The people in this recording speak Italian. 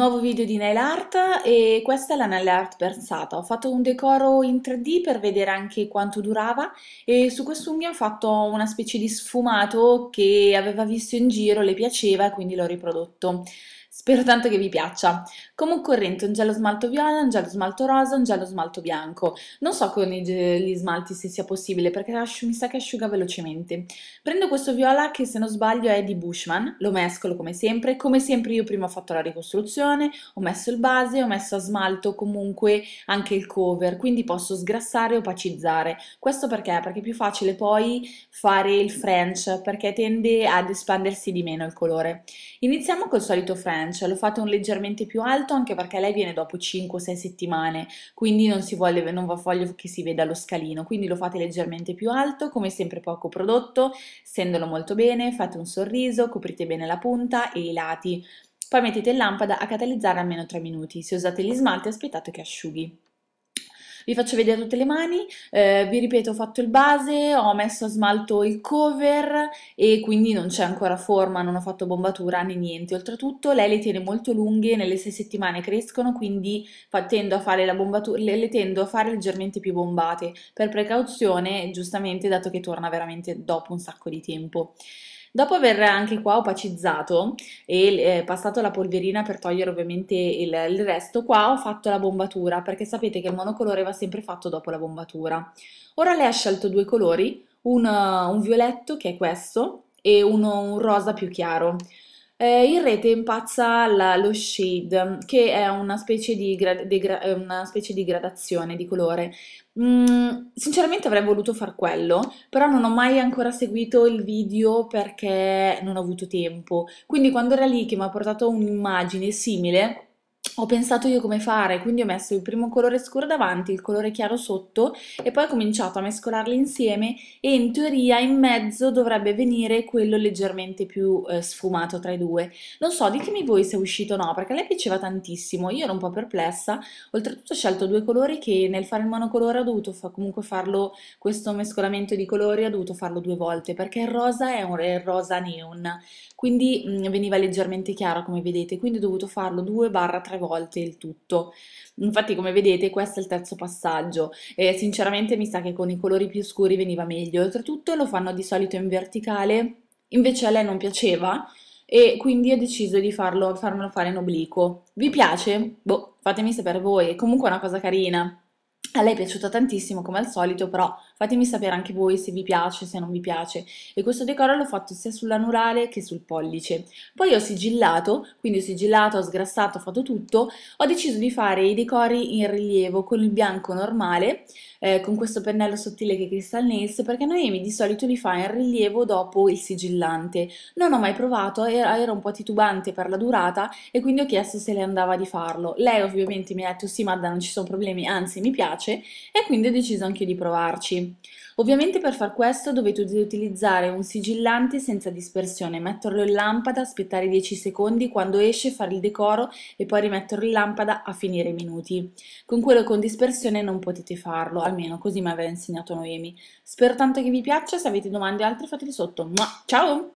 Nuovo video di nail art e questa è la nail art versata. Ho fatto un decoro in 3D per vedere anche quanto durava e su quest'unghia ho fatto una specie di sfumato che aveva visto in giro, le piaceva e quindi l'ho riprodotto. Spero tanto che vi piaccia. Come un corrente, un gelo smalto viola, un gelo smalto rosa, un gelo smalto bianco. Non so con gli smalti se sia possibile perché mi sa che asciuga velocemente. Prendo questo viola che se non sbaglio è di Bushman, lo mescolo come sempre. Come sempre io prima ho fatto la ricostruzione, ho messo il base, ho messo a smalto comunque anche il cover, quindi posso sgrassare e opacizzare. Questo perché? Perché è più facile poi fare il French perché tende ad espandersi di meno il colore. Iniziamo col solito French ranch, cioè lo fate un leggermente più alto anche perché lei viene dopo 5-6 settimane, quindi non, si vuole, non va voglio che si veda lo scalino, quindi lo fate leggermente più alto, come sempre poco prodotto, stendolo molto bene, fate un sorriso, coprite bene la punta e i lati. Poi mettete in lampada a catalizzare almeno 3 minuti, se usate gli smalti aspettate che asciughi vi faccio vedere tutte le mani, eh, vi ripeto ho fatto il base, ho messo a smalto il cover e quindi non c'è ancora forma, non ho fatto bombatura né niente, oltretutto lei le tiene molto lunghe, nelle sei settimane crescono quindi tendo a fare la bombatura, le, le tendo a fare leggermente più bombate per precauzione giustamente dato che torna veramente dopo un sacco di tempo. Dopo aver anche qua opacizzato e eh, passato la polverina per togliere ovviamente il, il resto, qua ho fatto la bombatura perché sapete che il monocolore va sempre fatto dopo la bombatura. Ora lei ha scelto due colori, un, un violetto che è questo e uno, un rosa più chiaro. Eh, in rete impazza la, lo shade, che è una specie di, gra- di gra- eh, una specie di gradazione di colore. Mm, sinceramente avrei voluto far quello, però non ho mai ancora seguito il video perché non ho avuto tempo. Quindi quando era lì che mi ha portato un'immagine simile ho pensato io come fare, quindi ho messo il primo colore scuro davanti, il colore chiaro sotto e poi ho cominciato a mescolarli insieme e in teoria in mezzo dovrebbe venire quello leggermente più eh, sfumato tra i due. Non so, ditemi voi se è uscito o no, perché a lei piaceva tantissimo, io ero un po' perplessa, oltretutto ho scelto due colori che nel fare il monocolore ho dovuto fa comunque farlo, questo mescolamento di colori ho dovuto farlo due volte, perché il rosa è un è rosa neon, quindi mh, mm, veniva leggermente chiaro come vedete, quindi ho dovuto farlo due barra tre volte volte il tutto. Infatti, come vedete, questo è il terzo passaggio e sinceramente mi sa che con i colori più scuri veniva meglio. Oltretutto lo fanno di solito in verticale, invece a lei non piaceva e quindi ho deciso di farlo, farmelo fare in obliquo. Vi piace? Boh, fatemi sapere voi, è comunque una cosa carina a lei è piaciuta tantissimo come al solito, però fatemi sapere anche voi se vi piace, se non vi piace. E questo decoro l'ho fatto sia sull'anulare che sul pollice. Poi ho sigillato, quindi ho sigillato, ho sgrassato, ho fatto tutto. Ho deciso di fare i decori in rilievo con il bianco normale, eh, con questo pennello sottile che è Crystal Nails, perché Noemi di solito li fa in rilievo dopo il sigillante. Non ho mai provato, era un po' titubante per la durata e quindi ho chiesto se le andava di farlo. Lei ovviamente mi ha detto sì, ma non ci sono problemi, anzi mi piace piace e quindi ho deciso anche di provarci. Ovviamente per far questo dovete utilizzare un sigillante senza dispersione, metterlo in lampada, aspettare 10 secondi quando esce, fare il decoro e poi rimetterlo in lampada a finire i minuti. Con quello con dispersione non potete farlo, almeno così mi aveva insegnato Noemi. Spero tanto che vi piaccia, se avete domande o altre fatele sotto. Ciao!